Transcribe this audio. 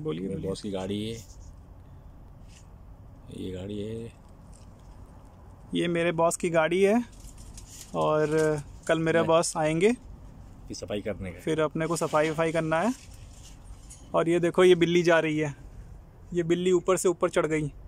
बोलिए बॉस की गाड़ी है ये गाड़ी है ये मेरे बॉस की गाड़ी है और कल मेरे बॉस आएंगे सफाई करने का फिर अपने को सफाई वफाई करना है और ये देखो ये बिल्ली जा रही है ये बिल्ली ऊपर से ऊपर चढ़ गई